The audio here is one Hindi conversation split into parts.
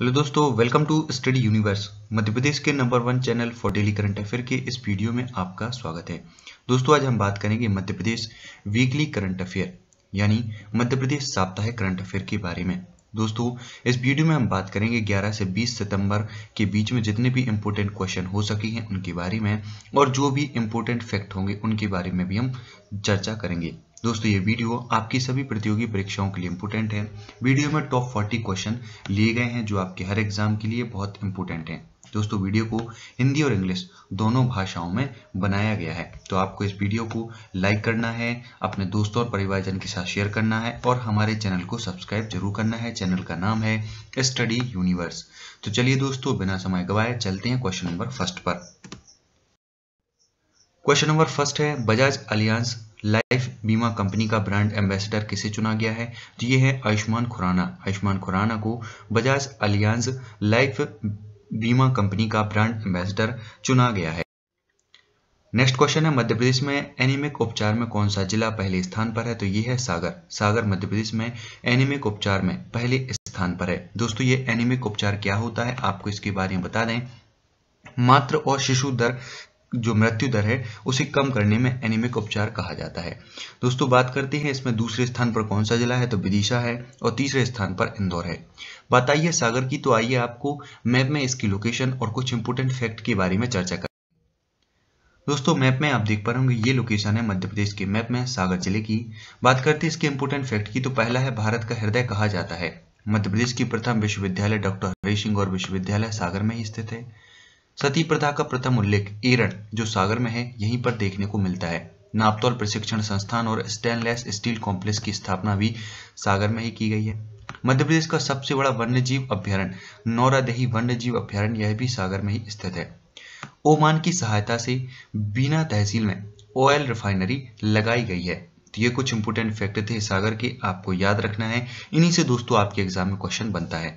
हेलो दोस्तों welcome to study universe Madhya Pradesh के number one channel for daily current affair के इस वीडियो में आपका स्वागत है दोस्तों आज हम बात करेंगे Madhya Pradesh weekly current affair यानी मध्य प्रदेश साप्ताहिक करंट अफेयर के बारे में दोस्तों इस वीडियो में हम बात करेंगे 11 से 20 सितंबर के बीच में जितने भी इम्पोर्टेंट क्वेश्चन हो सके हैं उनके बारे में और जो भी इम्पोर्टेंट फैक्ट होंगे उनके बारे में भी हम चर्चा करेंगे दोस्तों ये वीडियो आपकी सभी प्रतियोगी परीक्षाओं के लिए इम्पोर्टेंट है वीडियो में टॉप 40 क्वेश्चन लिए गए हैं जो आपके हर एग्जाम के लिए बहुत इंपॉर्टेंट हैं दोस्तों वीडियो को हिंदी और इंग्लिश दोनों भाषाओं में बनाया गया है तो आपको इस वीडियो को लाइक करना है अपने दोस्तों और परिवारजन के साथ शेयर करना है और हमारे चैनल को सब्सक्राइब जरूर करना है चैनल का नाम है स्टडी यूनिवर्स तो चलिए दोस्तों बिना समय गवाए चलते हैं क्वेश्चन नंबर फर्स्ट पर क्वेश्चन नंबर फर्स्ट है बजाज अलियांस लाइफ बीमा कंपनी का ब्रांड एम्बेसडर किसे चुना गया है तो ये है आयुष्मान खुराना आयुष्मान खुराना को बजाज अलियांस लाइफ बीमा कंपनी का ब्रांड एम्बेसडर चुना गया है नेक्स्ट क्वेश्चन है मध्य प्रदेश में एनिमिक उपचार में कौन सा जिला पहले स्थान पर है तो ये है सागर सागर मध्य प्रदेश में एनिमिक उपचार में पहले स्थान पर है दोस्तों ये एनिमिक उपचार क्या होता है आपको इसके बारे में बता दें मात्र और शिशु दर जो मृत्यु दर है उसे कम करने में एनिमिक उपचार कहा जाता है दोस्तों बात करते हैं इसमें दूसरे स्थान पर कौन सा जिला है तो विदिशा है और तीसरे स्थान पर इंदौर है बताइए सागर की तो आइए आपको मैप में इसकी लोकेशन और कुछ इंपोर्टेंट फैक्ट के बारे में चर्चा कर दोस्तों मैप में आप देख पा रहे होंगे ये लोकेशन है मध्य प्रदेश के मैप में सागर जिले की बात करते हैं इसके इंपोर्टेंट फैक्ट की तो पहला है भारत का हृदय कहा जाता है मध्य प्रदेश की प्रथम विश्वविद्यालय डॉक्टर हरी सिंह और विश्वविद्यालय सागर में ही स्थित है सती प्रथा का प्रथम उल्लेख एरन जो सागर में है यहीं पर देखने को मिलता है नापतौल प्रशिक्षण संस्थान और स्टेनलेस स्टील कॉम्प्लेक्स की स्थापना भी सागर में ही की गई है मध्य प्रदेश का सबसे बड़ा वन्य जीव अभ्यारण नौरादेही जीव अभ्यारण्य यह भी सागर में ही स्थित है ओमान की सहायता से बीना तहसील में ऑयल रिफाइनरी लगाई गई है तो ये कुछ इंपोर्टेंट फैक्ट थे सागर के आपको याद रखना है इन्हीं से दोस्तों आपके एग्जाम में क्वेश्चन बनता है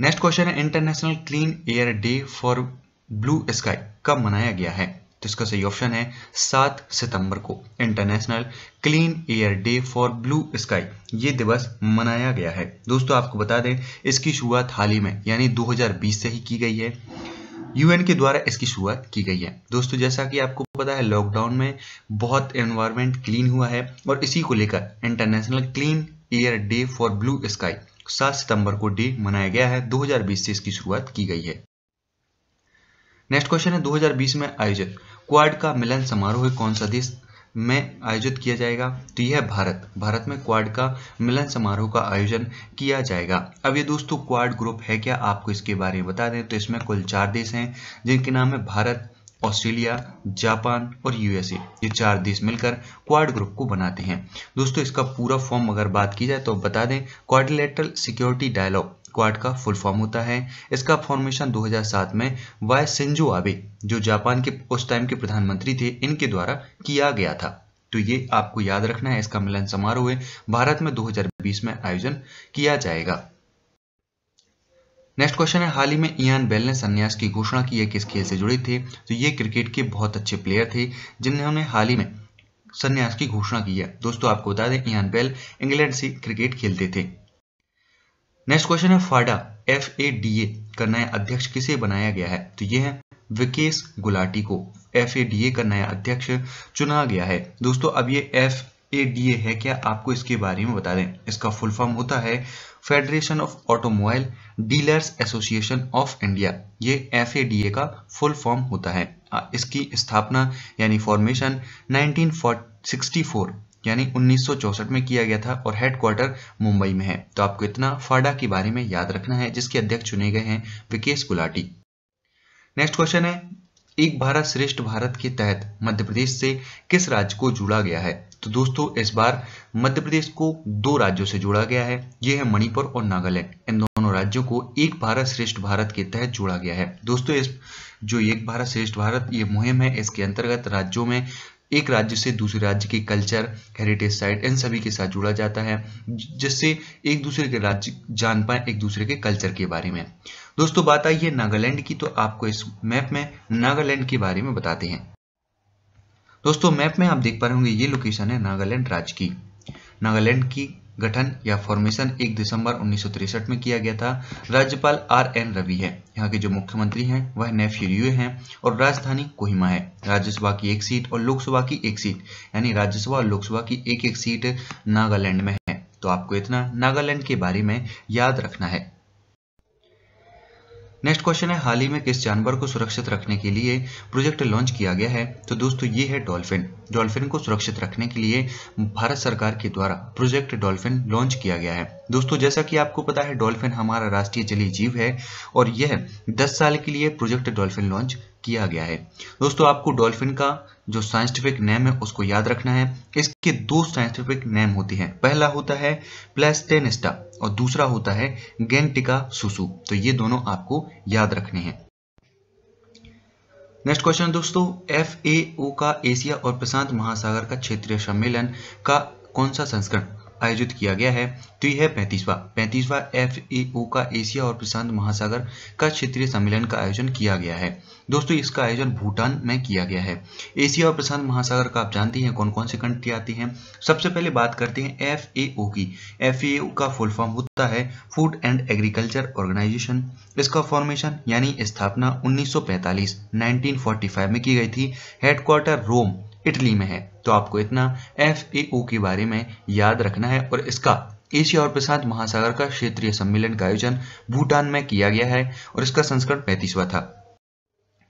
नेक्स्ट क्वेश्चन है international clean air day for blue sky कब मनाया गया है तो इसका सही ऑप्शन है सात सितंबर को international clean air day for blue sky ये दिवस मनाया गया है दोस्तों आपको बता दें इसकी शुरुआत हाल ही में यानी 2020 से ही की गई है यूएन के द्वारा इसकी शुरुआत की गई है दोस्तों जैसा कि आपको पता है लॉकडाउन में बहुत एनवायरमेंट क्लीन हुआ है और इसी को लेकर international clean air day for blue sky सात सितंबर को डे मनाया गया है 2020 से इसकी शुरुआत की गई है नेक्स्ट क्वेश्चन है 2020 में आयोजित क्वाड का मिलन समारोह कौन सा देश में आयोजित किया जाएगा तो यह भारत भारत में क्वाड का मिलन समारोह का आयोजन किया जाएगा अब ये दोस्तों क्वाड ग्रुप है क्या आपको इसके बारे में बता दें तो इसमें कुल चार देश हैं जिनके नाम है भारत ऑस्ट्रेलिया जापान और यूएसए ये चार देश मिलकर क्वाड ग्रुप को बनाते हैं दोस्तों इसका पूरा फॉर्म अगर बात की जाए तो बता दें क्वाड्रिलेटरल सिक्योरिटी डायलॉग क्वाड का फुल फॉर्म होता है इसका फॉर्मेशन 2007 में वाई सिंजो आबे जो जापान के उस टाइम के प्रधानमंत्री थे इनके द्वारा किया गया था तो ये आपको याद रखना है इसका मिलन समारोह भारत में 2020 में आयोजन किया जाएगा नेक्स्ट क्वेश्चन है हाल ही में इयान बेल ने संन्यास की घोषणा की है किस खेल से जुड़े थे तो ये क्रिकेट के बहुत अच्छे प्लेयर थे जिन्होंने हाल ही में संन्यास की घोषणा की है दोस्तों आपको बता दें इयान बेल इंग्लैंड से क्रिकेट खेलते थे नेक्स्ट क्वेश्चन है फाडा एफ ए डी ए का नया अध्यक्ष किसे बनाया गया है तो ये है विकेश गुलाटी को एफ ए डी ए का नया अध्यक्ष चुना गया है दोस्तों अब ये एफ ए डी ए है क्या आपको इसके बारे में बता दें इसका फुल फॉर्म होता है federation of automobile dealers association of India ये एफ का फुल फॉर्म होता है इसकी स्थापना यानी फॉर्मेशन 1964 यानी 1964 में किया गया था और हेडक्वार्टर मुंबई में है तो आपको इतना फाडा के बारे में याद रखना है जिसके अध्यक्ष चुने गए हैं विकेश गुलाटी नेक्स्ट क्वेश्चन है एक भारत श्रेष्ठ भारत के तहत मध्य प्रदेश से किस राज्य को जोड़ा गया है तो दोस्तों इस बार मध्य प्रदेश को दो राज्यों से जोड़ा गया है ये है मणिपुर और नागालैंड दोनों राज्यों को एक भारत श्रेष्ठ भारत के तहत जोड़ा गया है दोस्तों इस जो एक भारत श्रेष्ठ भारत ये मुहिम है इसके अंतर्गत राज्यों में एक राज्य से दूसरे राज्य के कल्चर हेरिटेज साइट इन सभी के साथ जुड़ा जाता है जिससे एक दूसरे के राज्य जान पाए एक दूसरे के कल्चर के बारे में दोस्तों बात आई है नागालैंड की तो आपको इस मैप में नागालैंड के बारे में बताते हैं दोस्तों मैप में आप देख पा रहे होंगे ये लोकेशन है नागालैंड राज्य की नागालैंड की गठन या फॉर्मेशन 1 दिसंबर उन्नीस में किया गया था राज्यपाल आर एन रवि है यहाँ के जो मुख्यमंत्री हैं वह फिर हैं और राजधानी कोहिमा है राज्यसभा की एक सीट और लोकसभा की एक सीट यानी राज्यसभा और लोकसभा की एक एक सीट नागालैंड में है तो आपको इतना नागालैंड के बारे में याद रखना है नेक्स्ट क्वेश्चन है हाल ही में किस जानवर को सुरक्षित रखने के लिए प्रोजेक्ट लॉन्च किया गया है तो दोस्तों ये है डॉल्फिन डॉल्फिन को सुरक्षित रखने के लिए भारत सरकार के द्वारा प्रोजेक्ट डॉल्फिन लॉन्च किया गया है दोस्तों जैसा कि आपको पता है डॉल्फिन हमारा राष्ट्रीय जलीय जीव है और यह 10 साल के लिए प्रोजेक्ट डॉल्फिन लॉन्च किया गया है दोस्तों आपको डॉल्फिन का जो साइंटिफिक नेम है उसको याद रखना है इसके दो साइंटिफिक नेम होती हैं पहला होता है प्लेस्टेनिस्टा और दूसरा होता है गेंटिका सुसु तो ये दोनों आपको याद रखने हैं नेक्स्ट क्वेश्चन दोस्तों एफ का एशिया और प्रशांत महासागर का क्षेत्रीय सम्मेलन का कौन सा संस्करण आयोजित किया गया है तो यह पैंतीसवा पैंतीसवा एफ ए ओ का एशिया और प्रशांत महासागर का क्षेत्रीय सम्मेलन का आयोजन किया गया है दोस्तों इसका आयोजन भूटान में किया गया है एशिया और प्रशांत महासागर का आप जानते हैं कौन कौन से कंट्री आती हैं सबसे पहले बात करते हैं एफ ए ओ की एफ ए ओ का फुल फॉर्म होता है फूड एंड एग्रीकल्चर ऑर्गेनाइजेशन इसका फॉर्मेशन यानी स्थापना 1945 1945 में की गई थी हेडक्वार्टर रोम इटली में है तो आपको इतना एफ के बारे में याद रखना है और इसका एशिया और प्रशांत महासागर का क्षेत्रीय सम्मेलन का आयोजन भूटान में किया गया है और इसका संस्करण पैंतीसवा था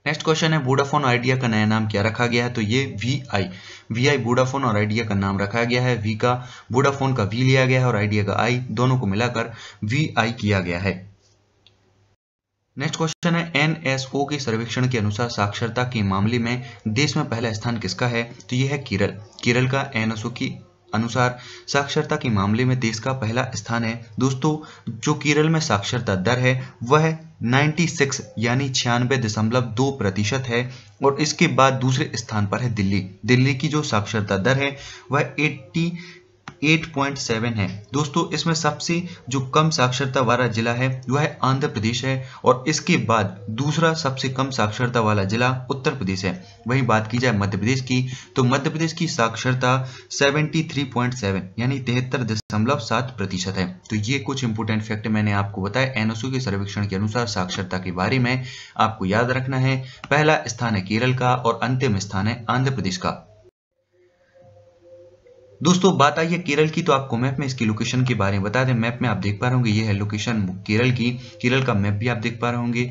नेक्स्ट क्वेश्चन है वोडाफोन आइडिया का नया नाम क्या रखा गया है तो ये V I V I Vodafone और आइडिया का नाम रखा गया है वी का वोडाफोन का वी लिया गया है और आइडिया का आई दोनों को मिलाकर वी आई किया गया है नेक्स्ट क्वेश्चन है एनएसओ के सर्वेक्षण के अनुसार साक्षरता के मामले में देश में पहला स्थान किसका है तो यह है केरल केरल का एनएसओ की अनुसार साक्षरता के मामले में देश का पहला स्थान है दोस्तों जो केरल में साक्षरता दर है वह 96 यानी छियानवे दशमलव दो प्रतिशत है और इसके बाद दूसरे स्थान पर है दिल्ली दिल्ली की जो साक्षरता दर है वह एट्टी 8.7 है दोस्तों इसमें सबसे जो कम साक्षरता वाला जिला है वह है आंध्र प्रदेश है और इसके बाद दूसरा सबसे कम साक्षरता वाला जिला उत्तर प्रदेश है वहीं बात की जाए मध्य प्रदेश की तो मध्य प्रदेश की साक्षरता 73.7 यानी तिहत्तर दशमलव सात प्रतिशत है तो ये कुछ इंपोर्टेंट फैक्ट मैंने आपको बताया एनओसू के सर्वेक्षण के अनुसार साक्षरता के बारे में आपको याद रखना है पहला स्थान है केरल का और अंतिम स्थान है आंध्र प्रदेश का दोस्तों बात आई है केरल की तो आपको मैप में इसकी लोकेशन के बारे में बता दें मैप में आप देख पा रहे होंगे ये है लोकेशन केरल की केरल का मैप भी आप देख पा रहे होंगे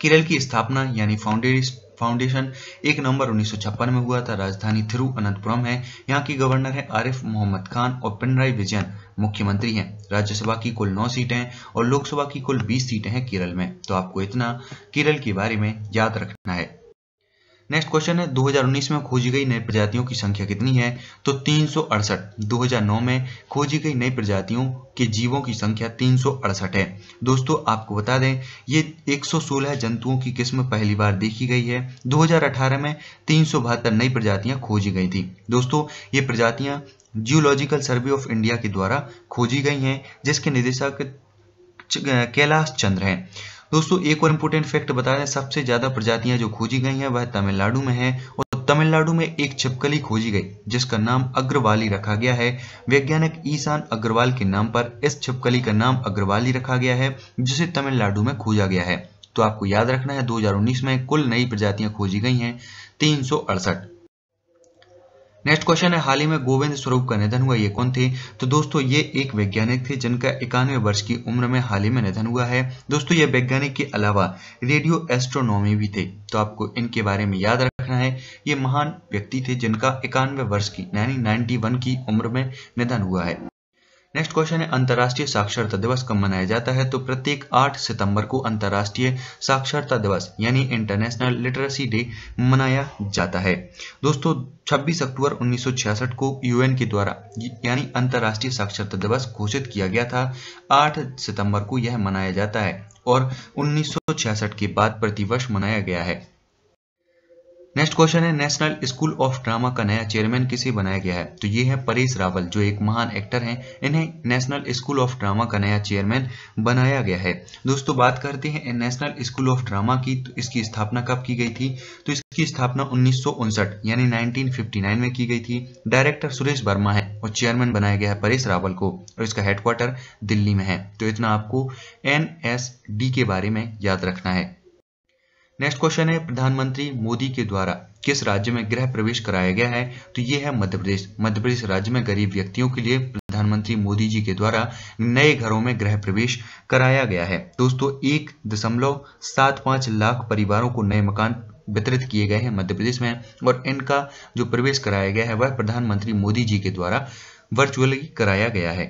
केरल की स्थापना यानी फाउंडेशन एक नवंबर उन्नीस में हुआ था राजधानी थिरु अनंतपुरम है यहाँ की गवर्नर है आरिफ मोहम्मद खान और पिनराई विजयन मुख्यमंत्री हैं राज्यसभा की कुल नौ सीटें हैं और लोकसभा की कुल बीस सीटें हैं केरल में तो आपको इतना केरल के बारे में याद रखना है नेक्स्ट क्वेश्चन है 2019 में खोजी गई नई प्रजातियों की संख्या कितनी है तो तीन 2009 में खोजी गई नई प्रजातियों के जीवों की संख्या तीन है दोस्तों आपको बता दें ये 116 जंतुओं की किस्म पहली बार देखी गई है 2018 में तीन नई प्रजातियां खोजी गई थी दोस्तों ये प्रजातियां जियोलॉजिकल सर्वे ऑफ इंडिया के द्वारा खोजी गई हैं जिसके निदेशक कैलाश चंद्र हैं दोस्तों एक और इम्पोर्टेंट फैक्ट बता रहे सबसे ज़्यादा प्रजातियां जो खोजी गई हैं वह तमिलनाडु में है और तमिलनाडु में एक छिपकली खोजी गई जिसका नाम अग्रवाली रखा गया है वैज्ञानिक ईशान अग्रवाल के नाम पर इस छिपकली का नाम अग्रवाली रखा गया है जिसे तमिलनाडु में खोजा गया है तो आपको याद रखना है 2019 में कुल नई प्रजातियां खोजी गई हैं तीन नेक्स्ट क्वेश्चन है हाल ही में गोविंद स्वरूप का निधन हुआ ये कौन थे तो दोस्तों ये एक वैज्ञानिक थे जिनका इक्यानवे वर्ष की उम्र में हाल ही में निधन हुआ है दोस्तों ये वैज्ञानिक के अलावा रेडियो एस्ट्रोनॉमी भी थे तो आपको इनके बारे में याद रखना है ये महान व्यक्ति थे जिनका इक्यानवे वर्ष की यानी नाइन्टी की उम्र में निधन हुआ है नेक्स्ट क्वेश्चन है अंतर्राष्ट्रीय साक्षरता दिवस कब मनाया जाता है तो प्रत्येक 8 सितंबर को अंतर्राष्ट्रीय साक्षरता दिवस यानी इंटरनेशनल लिटरेसी डे मनाया जाता है दोस्तों 26 अक्टूबर 1966 को यूएन के द्वारा यानी अंतर्राष्ट्रीय साक्षरता दिवस घोषित किया गया था 8 सितंबर को यह मनाया जाता है और 1966 के बाद प्रतिवर्ष मनाया गया है नेक्स्ट क्वेश्चन है नेशनल स्कूल ऑफ ड्रामा का नया चेयरमैन किसे बनाया गया है तो ये है परेश रावल जो एक महान एक्टर हैं इन्हें नेशनल स्कूल ऑफ ड्रामा का नया चेयरमैन बनाया गया है दोस्तों बात करते हैं नेशनल स्कूल ऑफ ड्रामा की तो इसकी स्थापना कब की गई थी तो इसकी स्थापना उन्नीस यानी नाइनटीन में की गई थी डायरेक्टर सुरेश वर्मा है और चेयरमैन बनाया गया है परेश रावल को और इसका हेडक्वार्टर दिल्ली में है तो इतना आपको एन के बारे में याद रखना है नेक्स्ट क्वेश्चन है प्रधानमंत्री मोदी के द्वारा किस राज्य में गृह प्रवेश कराया गया है तो ये है मध्य प्रदेश मध्य प्रदेश राज्य में गरीब व्यक्तियों के लिए प्रधानमंत्री मोदी जी के द्वारा नए घरों में गृह प्रवेश कराया गया है दोस्तों एक दशमलव सात पांच लाख परिवारों को नए मकान वितरित किए गए हैं मध्य प्रदेश में और इनका जो प्रवेश कराया गया है वह प्रधानमंत्री मोदी जी के द्वारा वर्चुअली कराया गया है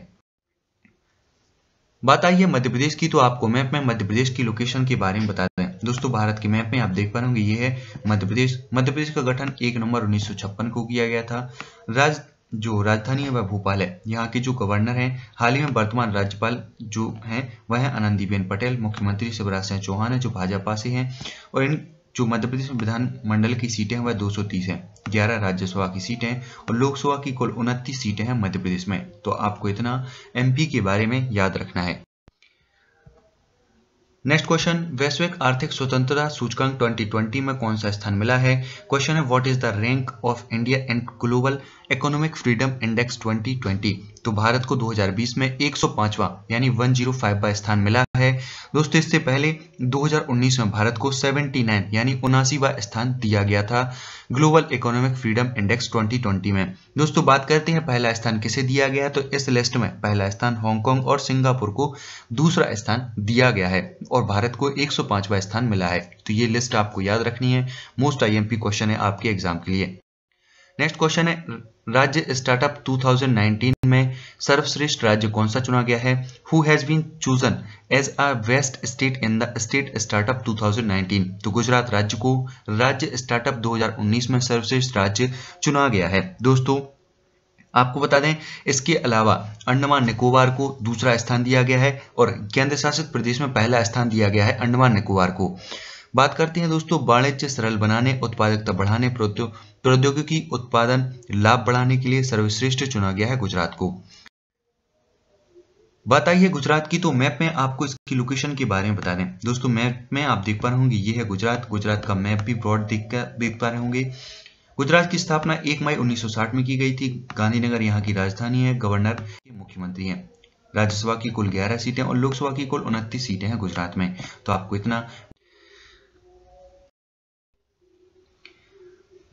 बात आई है मध्य प्रदेश की तो आपको मैप में मध्य प्रदेश की लोकेशन के बारे में बता दोस्तों भारत के मैप में आप देख पा रहे होंगे ये है मध्य प्रदेश मध्य प्रदेश का गठन एक नवंबर उन्नीस को किया गया था राज जो राजधानी है वह भोपाल है यहाँ के जो गवर्नर हैं हाल ही में वर्तमान राज्यपाल जो हैं वह है आनंदीबेन पटेल मुख्यमंत्री शिवराज सिंह चौहान है जो भाजपा से हैं और इन जो मध्य प्रदेश में विधानमंडल की सीटें हैं वह 230 हैं 11 राज्यसभा की सीटें हैं और लोकसभा की कुल उनतीस सीटें हैं मध्य प्रदेश में तो आपको इतना एम के बारे में याद रखना है नेक्स्ट क्वेश्चन वैश्विक आर्थिक स्वतंत्रता सूचकांक 2020 में कौन सा स्थान मिला है क्वेश्चन है what is the rank of India and global economic freedom index 2020 तो भारत को 2020 में 105वां यानी जीरो स्थान मिला है दोस्तों इससे पहले 2019 में भारत को 79 यानी उनासीवा स्थान दिया गया था ग्लोबल इकोनॉमिक फ्रीडम इंडेक्स 2020 में दोस्तों बात करते हैं पहला स्थान किसे दिया गया तो इस लिस्ट में पहला स्थान हांगकॉन्ग और सिंगापुर को दूसरा स्थान दिया गया है और भारत को एक स्थान मिला है तो ये लिस्ट आपको याद रखनी है मोस्ट आई क्वेश्चन है आपके एग्जाम के लिए नेक्स्ट क्वेश्चन है राज्य स्टार्टअप 2019 में सर्वश्रेष्ठ राज्य कौन सा चुना गया है who has been chosen as a best state in the state startup 2019 तो गुजरात राज्य को राज्य स्टार्टअप 2019 में सर्वश्रेष्ठ राज्य चुना गया है दोस्तों आपको बता दें इसके अलावा अंडमान निकोबार को दूसरा स्थान दिया गया है और केंद्र शासित प्रदेश में पहला स्थान दिया गया है अंडमान निकोबार को बात करते हैं दोस्तों वाणिज्य सरल बनाने उत्पादकता बढ़ाने प्रौद्योगिकी उत्पादन लाभ बढ़ाने के लिए सर्वश्रेष्ठ चुना गया है गुजरात को बात आई है गुजरात की तो मैप में आपको इसकी लोकेशन के बारे में बता दें दोस्तों मैप में आप देख पा रहे होंगे ये है गुजरात गुजरात का मैप भी ब्रॉड देख देख पा रहे होंगे गुजरात की स्थापना 1 मई 1960 में की गई थी गांधीनगर यहाँ की राजधानी है गवर्नर मुख्यमंत्री हैं राज्यसभा की कुल 11 सीटें और लोकसभा की कुल उनतीस सीटें हैं गुजरात में तो आपको इतना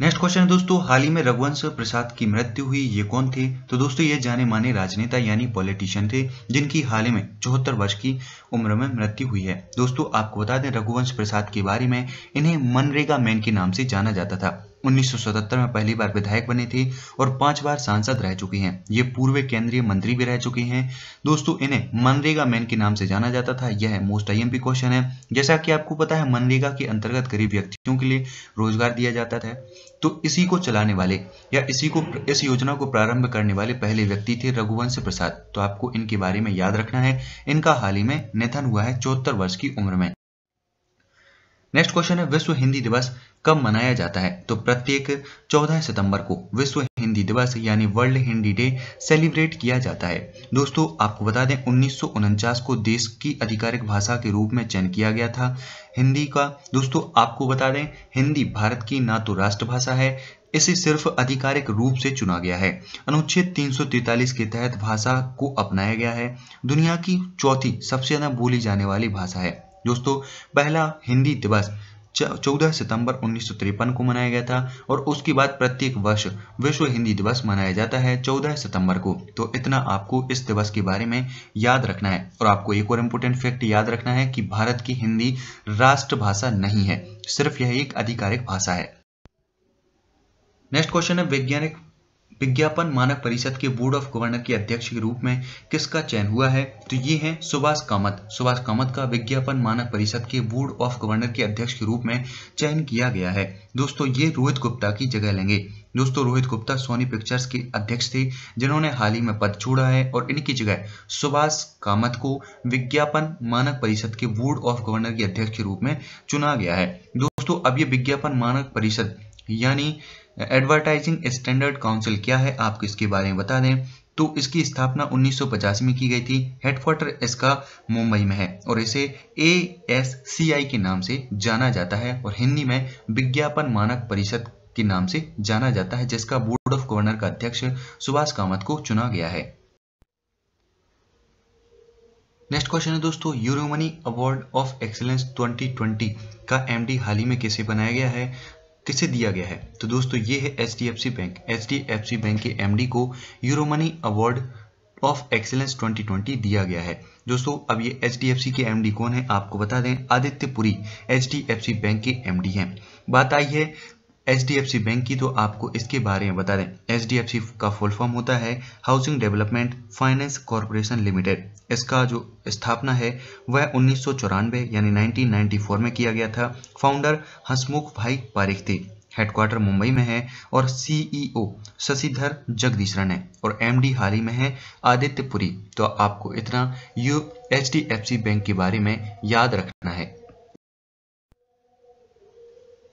नेक्स्ट क्वेश्चन है दोस्तों हाल ही में रघुवंश प्रसाद की मृत्यु हुई ये कौन थे तो दोस्तों ये जाने माने राजनेता यानी पॉलिटिशियन थे जिनकी हाल ही में चौहत्तर वर्ष की उम्र में मृत्यु हुई है दोस्तों आपको बता दें रघुवंश प्रसाद के बारे में इन्हें मनरेगा मैन के नाम से जाना जाता था 1977 में पहली बार विधायक बनी थी और पांच बार सांसद रह चुकी हैं ये पूर्व केंद्रीय मंत्री भी रह चुके हैं दोस्तों इन्हें मनरेगा मैन के नाम से जाना जाता था यह मोस्ट आईएमपी क्वेश्चन है जैसा कि आपको पता है मनरेगा के अंतर्गत गरीब व्यक्तियों के लिए रोजगार दिया जाता था तो इसी को चलाने वाले या इसी को इस योजना को प्रारंभ करने वाले पहले व्यक्ति थे रघुवंश प्रसाद तो आपको इनके बारे में याद रखना है इनका हाल ही में निधन हुआ है चौहत्तर वर्ष की उम्र में नेक्स्ट क्वेश्चन है विश्व हिंदी दिवस कब मनाया जाता है तो प्रत्येक 14 सितंबर को विश्व हिंदी दिवस यानी वर्ल्ड हिंदी डे सेलिब्रेट किया जाता है दोस्तों आपको बता दें उन्नीस को देश की आधिकारिक भाषा के रूप में चयन किया गया था हिंदी का दोस्तों आपको बता दें हिंदी भारत की ना तो राष्ट्रभाषा है इसे सिर्फ आधिकारिक रूप से चुना गया है अनुच्छेद 343 के तहत भाषा को अपनाया गया है दुनिया की चौथी सबसे ज्यादा बोली जाने वाली भाषा है दोस्तों पहला हिंदी दिवस चौदह सितंबर उन्नीस को मनाया गया था और उसके बाद प्रत्येक वर्ष विश्व हिंदी दिवस मनाया जाता है 14 सितंबर को तो इतना आपको इस दिवस के बारे में याद रखना है और आपको एक और इम्पोर्टेंट फैक्ट याद रखना है कि भारत की हिंदी राष्ट्रभाषा नहीं है सिर्फ यह एक आधिकारिक भाषा है नेक्स्ट क्वेश्चन है वैज्ञानिक विज्ञापन मानक परिषद के बोर्ड ऑफ गवर्नर के अध्यक्ष के रूप में किसका चयन हुआ है तो ये हैं सुभाष कामत सुभाष कामत का विज्ञापन मानक परिषद के बोर्ड ऑफ गवर्नर के अध्यक्ष के रूप में चयन किया गया है दोस्तों ये रोहित गुप्ता की जगह लेंगे दोस्तों रोहित गुप्ता सोनी पिक्चर्स के अध्यक्ष थे जिन्होंने हाल ही में पद छोड़ा है और इनकी जगह सुभाष कामत को विज्ञापन मानक परिषद के बोर्ड ऑफ गवर्नर के अध्यक्ष के रूप में चुना गया है दोस्तों अब ये विज्ञापन मानक परिषद यानी एडवर्टाइजिंग स्टैंडर्ड काउंसिल क्या है आपको इसके बारे में बता दें तो इसकी स्थापना उन्नीस में की गई थी हेडक्वार्टर इसका मुंबई में है और इसे ए एस सी आई के नाम से जाना जाता है और हिंदी में विज्ञापन मानक परिषद के नाम से जाना जाता है जिसका बोर्ड ऑफ गवर्नर का अध्यक्ष सुभाष कामत को चुना गया है नेक्स्ट क्वेश्चन है दोस्तों यूरोमनी अवार्ड ऑफ एक्सीलेंस 2020 का एमडी हाल ही में किसे बनाया गया है किसे दिया गया है तो दोस्तों ये है एच बैंक एच बैंक के एम को euro money award of excellence 2020 दिया गया है दोस्तों अब ये एच के एमडी कौन है आपको बता दें आदित्य पुरी एच बैंक के एमडी हैं बात आई है एच बैंक की तो आपको इसके बारे में बता दें एच का फुल फॉर्म होता है housing development finance corporation limited इसका जो स्थापना है वह उन्नीस यानी 1994 में किया गया था फाउंडर हसमुख भाई पारिक थे हेडक्वार्टर मुंबई में है और सीईओ शशिधर जगदीशरण है और एमडी हाल ही में है आदित्य पुरी तो आपको इतना यू एच बैंक के बारे में याद रखना है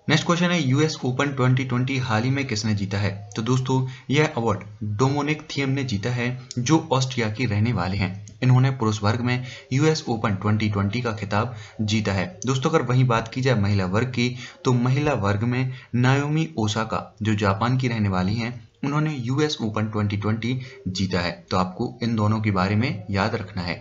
नेक्स्ट क्वेश्चन है यूएस ओपन 2020 हाल ही में किसने जीता है तो दोस्तों यह अवार्ड डोमोनिक थियम ने जीता है जो ऑस्ट्रिया के रहने वाले हैं इन्होंने पुरुष वर्ग में यूएस ओपन 2020 का खिताब जीता है दोस्तों अगर वही बात की जाए महिला वर्ग की तो महिला वर्ग में नायोमी ओसाका जो जापान की रहने वाली है उन्होंने यूएस ओपन ट्वेंटी जीता है तो आपको इन दोनों के बारे में याद रखना है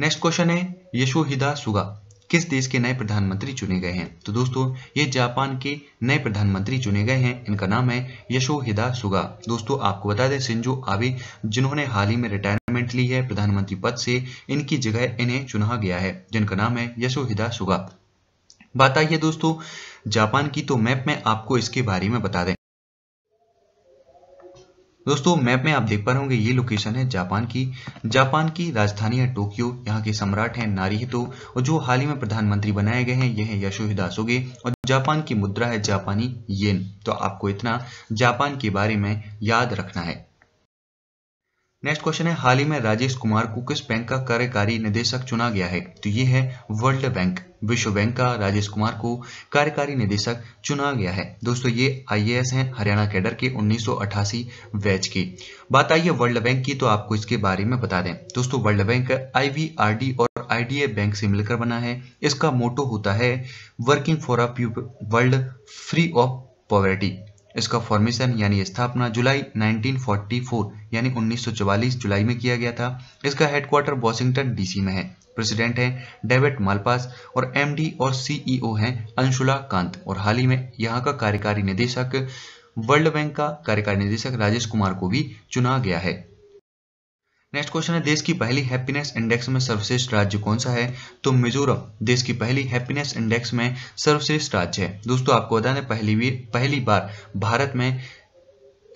नेक्स्ट क्वेश्चन है यशोहिदा सुगा किस देश के नए प्रधानमंत्री चुने गए हैं तो दोस्तों ये जापान के नए प्रधानमंत्री चुने गए हैं इनका नाम है यशोहिदा सुगा दोस्तों आपको बता दें सिंजो आबे जिन्होंने हाल ही में रिटायरमेंट ली है प्रधानमंत्री पद से इनकी जगह इन्हें चुना गया है जिनका नाम है यशोहिदा सुगा बात आई है दोस्तों जापान की तो मैप में आपको इसके बारे में बता दें दोस्तों मैप में आप देख पा रहे होंगे ये लोकेशन है जापान की जापान की राजधानी है टोक्यो यहाँ के सम्राट हैं नारीहितो और जो हाल ही में प्रधानमंत्री बनाए गए हैं ये है यशोहिदा दासोगे और जापान की मुद्रा है जापानी येन तो आपको इतना जापान के बारे में याद रखना है नेक्स्ट क्वेश्चन है हाल ही में राजेश कुमार को किस बैंक का कार्यकारी निदेशक चुना गया है तो ये है वर्ल्ड बैंक विश्व बैंक का राजेश कुमार को कार्यकारी निदेशक चुना गया है दोस्तों ये आईएएस हैं हरियाणा कैडर के 1988 बैच की बात आई है वर्ल्ड बैंक की तो आपको इसके बारे में बता दें दोस्तों वर्ल्ड बैंक आईवीआरडी और आईडीए बैंक से मिलकर बना है इसका मोटो होता है working for a world free of poverty इसका फॉर्मेशन यानी स्थापना जुलाई 1944 यानी 1944 जुलाई में किया गया था इसका हेडक्वार्टर वॉशिंगटन डीसी में है प्रेसिडेंट हैं डेविड मालपास और एमडी और सीईओ e हैं अंशुला कांत और हाल ही में यहाँ का कार्यकारी निदेशक वर्ल्ड बैंक का कार्यकारी निदेशक राजेश कुमार को भी चुना गया है नेक्स्ट क्वेश्चन है देश की पहली हैप्पीनेस इंडेक्स में सर्वश्रेष्ठ राज्य कौन सा है तो मिजोरम देश की पहली हैप्पीनेस इंडेक्स में सर्वश्रेष्ठ राज्य है दोस्तों आपको बता दें पहली भी पहली बार भारत में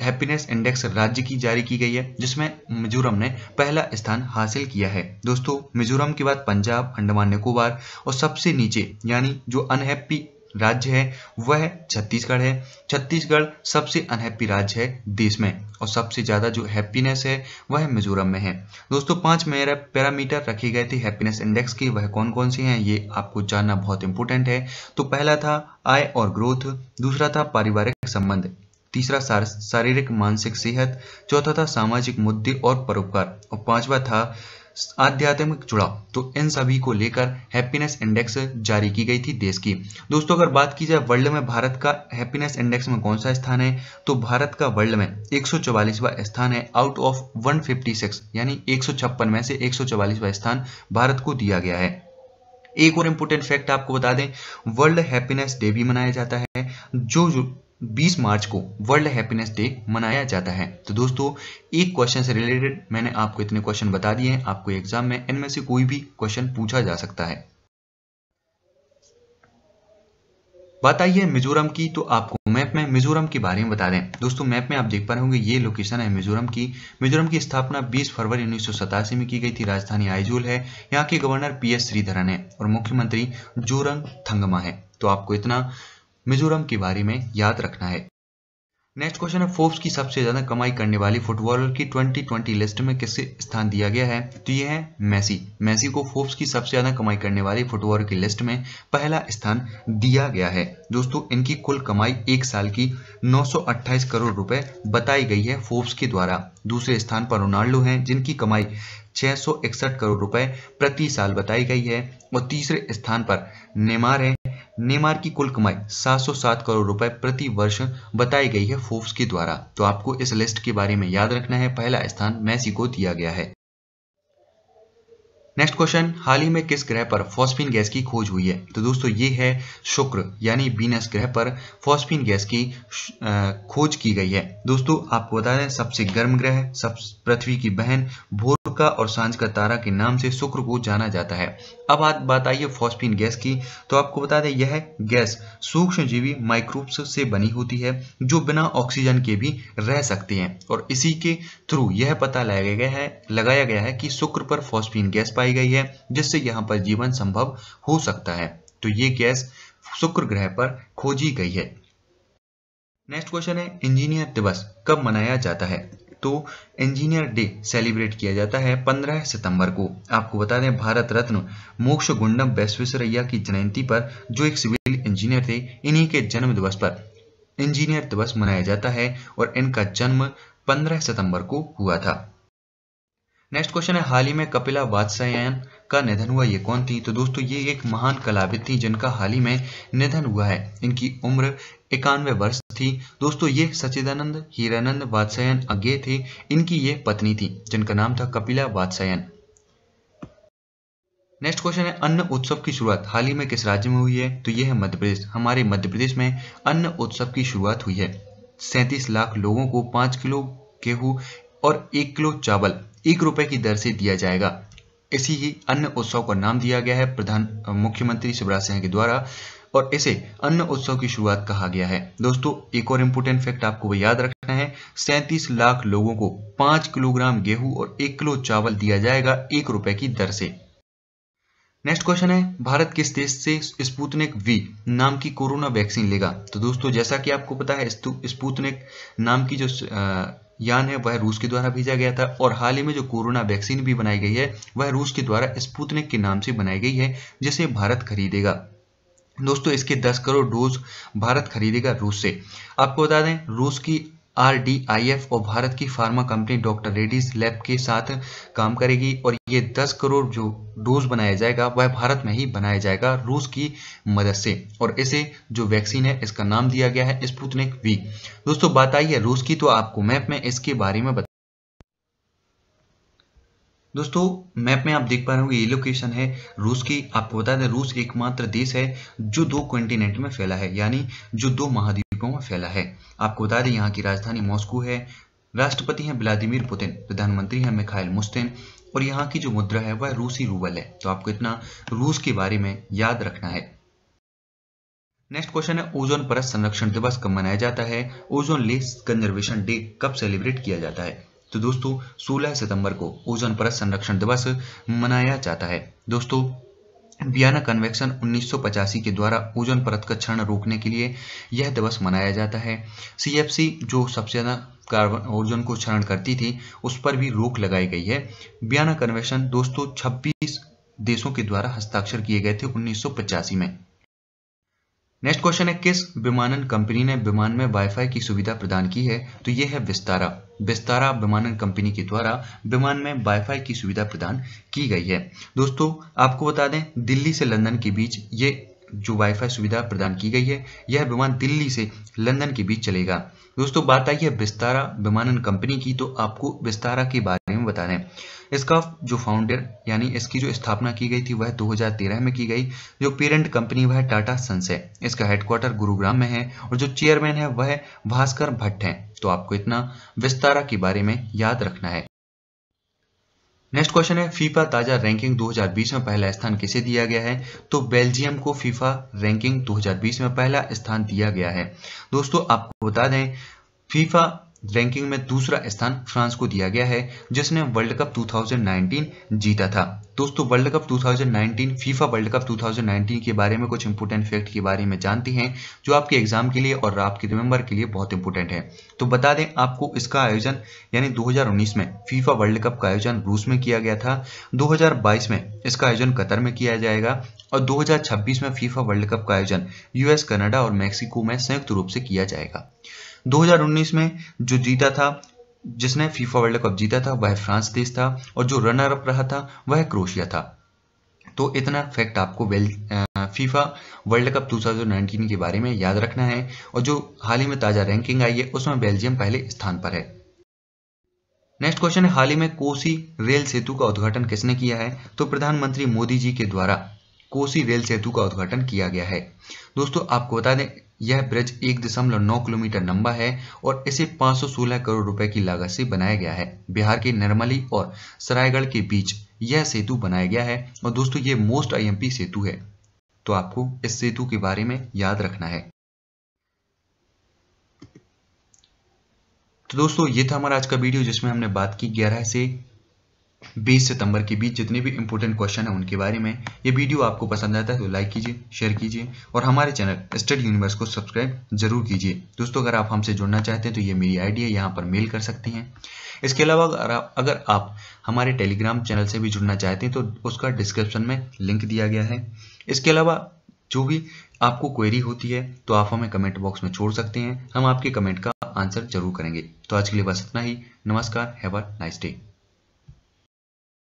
हैप्पीनेस इंडेक्स राज्य की जारी की गई है जिसमें मिजोरम ने पहला स्थान हासिल किया है दोस्तों मिजोरम के बाद पंजाब अंडमान निकोबार और सबसे नीचे यानी जो अनहैप्पी राज्य है वह छत्तीसगढ़ है छत्तीसगढ़ सबसे अनहैप्पी राज्य है देश में और सबसे ज़्यादा जो हैप्पीनेस है वह मिजोरम में है दोस्तों पांच मेरा पैरामीटर रखे गए थे हैप्पीनेस इंडेक्स के वह कौन कौन से हैं ये आपको जानना बहुत इंपॉर्टेंट है तो पहला था आय और ग्रोथ दूसरा था पारिवारिक संबंध तीसरा शारीरिक मानसिक सेहत चौथा था सामाजिक मुद्दे और परोपकार और पांचवा था आध्यात्मिक जुड़ाव तो इन सभी को लेकर हैप्पीनेस इंडेक्स जारी की गई थी देश की दोस्तों अगर बात की जाए वर्ल्ड में भारत का हैप्पीनेस इंडेक्स में कौन सा स्थान है तो भारत का वर्ल्ड में एक स्थान है आउट ऑफ 156 यानी एक में से एक स्थान भारत को दिया गया है एक और इम्पोर्टेंट फैक्ट आपको बता दें वर्ल्ड हैप्पीनेस डे भी मनाया जाता है जो 20 मार्च को वर्ल्ड हैप्पीनेस डे मनाया जाता है तो दोस्तों एक क्वेश्चन से रिलेटेड मैंने आपको इतने क्वेश्चन बता दिए हैं आपको एग्जाम में इनमें से कोई भी क्वेश्चन पूछा जा सकता है बात आई है मिजोरम की तो आपको मैप में मिजोरम के बारे में बता दें दोस्तों मैप में आप देख पा रहे होंगे ये लोकेशन है मिजोरम की मिजोरम की स्थापना 20 फरवरी उन्नीस में की गई थी राजधानी आइजोल है यहाँ के गवर्नर पीएस श्रीधरन है और मुख्यमंत्री जोरंग थंगमा है तो आपको इतना मिजोरम के बारे में याद रखना है नेक्स्ट क्वेश्चन है फोर्ब्स की सबसे ज्यादा कमाई करने वाली फुटबॉलर की 2020 लिस्ट में किससे स्थान दिया गया है तो ये है मैसी मैसी को फोर्ब्स की सबसे ज्यादा कमाई करने वाली फुटबॉलर की लिस्ट में पहला स्थान दिया गया है दोस्तों इनकी कुल कमाई एक साल की 928 करोड़ रुपए बताई गई है फोर्ब्स के द्वारा दूसरे स्थान पर रोनाल्डो है जिनकी कमाई छह करोड़ रुपए प्रति साल बताई गई है और तीसरे स्थान पर नेमार है नेमार की कुल कमाई 707 करोड़ रुपए प्रति वर्ष बताई गई है फोर्ब्स के द्वारा तो आपको इस लिस्ट के बारे में याद रखना है पहला स्थान मैसी को दिया गया है नेक्स्ट क्वेश्चन हाल ही में किस ग्रह पर फॉस्फिन गैस की खोज हुई है तो दोस्तों ये है शुक्र यानी बीनस ग्रह पर फॉस्फिन गैस की खोज की गई है दोस्तों आपको बता दें सबसे गर्म ग्रह सब पृथ्वी की बहन भोर का और सांझ का तारा के नाम से शुक्र को जाना जाता है अब आप बात आइए फॉस्फिन गैस की तो आपको बता दें यह गैस सूक्ष्म जीवी माइक्रोब्स से बनी होती है जो बिना ऑक्सीजन के भी रह सकते हैं और इसी के थ्रू यह पता लगाया गया है लगाया गया है कि शुक्र पर फॉस्फिन गैस पाई गई है जिससे यहाँ पर जीवन संभव हो सकता है तो ये गैस शुक्र ग्रह पर खोजी गई है नेक्स्ट क्वेश्चन है इंजीनियर दिवस कब मनाया जाता है तो इंजीनियर डे सेलिब्रेट किया जाता है 15 सितंबर को आपको बता दें भारत रत्न मोक्ष गुंडम बैश्वेश्वरैया की जयंती पर जो एक सिविल इंजीनियर थे इन्हीं के जन्म दिवस पर इंजीनियर दिवस मनाया जाता है और इनका जन्म 15 सितंबर को हुआ था नेक्स्ट क्वेश्चन है हाल ही में कपिला वात्सायन का निधन हुआ ये कौन थी तो दोस्तों ये एक महान कलाविद थी जिनका हाल ही में निधन हुआ है इनकी उम्र इक्यानवे वर्ष थी दोस्तों ये सचिदानंद हीरानंद वात्सायन अज्ञे थे इनकी ये पत्नी थी जिनका नाम था कपिला वात्सायन नेक्स्ट क्वेश्चन है अन्न उत्सव की शुरुआत हाल ही में किस राज्य में हुई है तो यह है मध्य प्रदेश हमारे मध्य प्रदेश में अन्न उत्सव की शुरुआत हुई है सैंतीस लाख लोगों को पाँच किलो गेहूं और एक किलो चावल एक रुपए की दर से दिया जाएगा इसी ही अन्न उत्सव का नाम दिया गया है प्रधान मुख्यमंत्री शिवराज सिंह के द्वारा और इसे अन्न उत्सव की शुरुआत कहा गया है दोस्तों एक और इम्पोर्टेंट फैक्ट आपको वो याद रखना है सैंतीस लाख लोगों को पांच किलोग्राम गेहूं और एक किलो चावल दिया जाएगा एक रुपए की दर से नेक्स्ट क्वेश्चन है भारत किस देश से स्पुतनिक वी नाम की कोरोना वैक्सीन लेगा तो दोस्तों जैसा कि आपको पता है स्पुतनिक नाम की जो यान है वह रूस के द्वारा भेजा गया था और हाल ही में जो कोरोना वैक्सीन भी बनाई गई है वह रूस के द्वारा स्पुतनिक के नाम से बनाई गई है जिसे भारत खरीदेगा दोस्तों इसके 10 करोड़ डोज भारत खरीदेगा रूस से आपको बता दें रूस की आर डी आई एफ और भारत की pharma company doctor Reddy's lab के साथ काम करेगी और ये 10 करोड़ जो डोज बनाया जाएगा वह भारत में ही बनाया जाएगा रूस की मदद से और इसे जो वैक्सीन है इसका नाम दिया गया है स्पुतनिक वी दोस्तों बात आई है रूस की तो आपको मैप में इसके बारे में दोस्तों मैप में आप देख पा रहे हो ये लोकेशन है रूस की आपको बता दें रूस एकमात्र देश है जो दो कॉन्टिनेंट में फैला है यानी जो दो महाद्वीपों में फैला है आपको बता दें यहाँ की राजधानी मॉस्को है राष्ट्रपति हैं व्लादिमीर पुतिन प्रधानमंत्री हैं मिखाइल मुस्तिन और यहाँ की जो मुद्रा है वह रूसी रूबल है तो आपको इतना रूस के बारे में याद रखना है नेक्स्ट क्वेश्चन है ओजोन परत संरक्षण दिवस कब मनाया जाता है ओजोन लेस कंजर्वेशन डे कब सेलिब्रेट किया जाता है तो दोस्तों 16 सितंबर को ओजोन परत संरक्षण दिवस मनाया जाता है दोस्तों बियाना कन्वेक्शन 1985 के द्वारा ओजोन परत का क्षण रोकने के लिए यह दिवस मनाया जाता है सी जो सबसे ज़्यादा कार्बन ओजोन को क्षरण करती थी उस पर भी रोक लगाई गई है बियाना कन्वेक्शन दोस्तों 26 देशों के द्वारा हस्ताक्षर किए गए थे उन्नीस में नेक्स्ट क्वेश्चन है किस विमानन कंपनी ने विमान में वाईफाई की सुविधा प्रदान की है तो ये है विस्तारा विस्तारा विमानन कंपनी के द्वारा विमान में वाईफाई की सुविधा प्रदान की गई है दोस्तों आपको बता दें दिल्ली से लंदन के बीच ये जो वाईफाई सुविधा प्रदान की गई है यह विमान दिल्ली से लंदन के बीच चलेगा दोस्तों बात आई है विस्तारा विमानन कंपनी की तो आपको विस्तारा के बारे में बता रहे हैं इसका जो फाउंडर यानी इसकी जो स्थापना की गई थी वह 2013 में की गई जो पेरेंट कंपनी वह टाटा सन्स है इसका हेडक्वार्टर गुरुग्राम में है और जो चेयरमैन है वह भास्कर भट्ट है तो आपको इतना विस्तारा के बारे में याद रखना है नेक्स्ट क्वेश्चन है फीफा ताजा रैंकिंग 2020 में पहला स्थान किसे दिया गया है तो बेल्जियम को फीफा रैंकिंग 2020 में पहला स्थान दिया गया है दोस्तों आपको बता दें फीफा रैंकिंग में दूसरा स्थान फ्रांस को दिया गया है जिसने वर्ल्ड कप 2019 जीता था दोस्तों world cup 2019 FIFA world cup 2019 के बारे में कुछ इंपोर्टेंट फैक्ट के बारे में जानते हैं जो आपके एग्जाम के लिए और आपके रिमेंबर के लिए बहुत इंपोर्टेंट है तो बता दें आपको इसका आयोजन यानी 2019 में फीफा वर्ल्ड कप का आयोजन रूस में किया गया था 2022 में इसका आयोजन कतर में किया जाएगा और 2026 में फीफा वर्ल्ड कप का आयोजन यूएस कनाडा और मैक्सिको में संयुक्त रूप से किया जाएगा 2019 में जो जीता था जिसने फीफा वर्ल्ड कप जीता था वह फ्रांस देश था और जो रनर अप रहा था वह क्रोशिया था तो इतना फैक्ट आपको वेल फीफा वर्ल्ड कप 2019 के बारे में याद रखना है और जो हाल ही में ताज़ा रैंकिंग आई है उसमें बेल्जियम पहले स्थान पर है नेक्स्ट क्वेश्चन है हाल ही में कोसी रेल सेतु का उद्घाटन किसने किया है तो प्रधानमंत्री मोदी जी के द्वारा कोसी रेल सेतु का उद्घाटन किया गया है दोस्तों आपको बता दें यह ब्रिज एक दशमलव नौ किलोमीटर लंबा है और इसे 516 करोड़ रुपए की लागत से बनाया गया है बिहार के नर्मली और सरायगढ़ के बीच यह सेतु बनाया गया है और दोस्तों ये मोस्ट आईएमपी सेतु है तो आपको इस सेतु के बारे में याद रखना है तो दोस्तों ये था हमारा आज का वीडियो जिसमें हमने बात की ग्यारह से 20 सितंबर के बीच जितने भी इंपॉर्टेंट क्वेश्चन है उनके बारे में ये वीडियो आपको पसंद आता है तो लाइक कीजिए शेयर कीजिए और हमारे चैनल स्टडी यूनिवर्स को सब्सक्राइब जरूर कीजिए दोस्तों अगर आप हमसे जुड़ना चाहते हैं तो ये मेरी आईडी है यहाँ पर मेल कर सकते हैं इसके अलावा अगर आप अगर आप हमारे टेलीग्राम चैनल से भी जुड़ना चाहते हैं तो उसका डिस्क्रिप्शन में लिंक दिया गया है इसके अलावा जो भी आपको क्वेरी होती है तो आप हमें कमेंट बॉक्स में छोड़ सकते हैं हम आपके कमेंट का आंसर जरूर करेंगे तो आज के लिए बस इतना ही नमस्कार हैव अ नाइस डे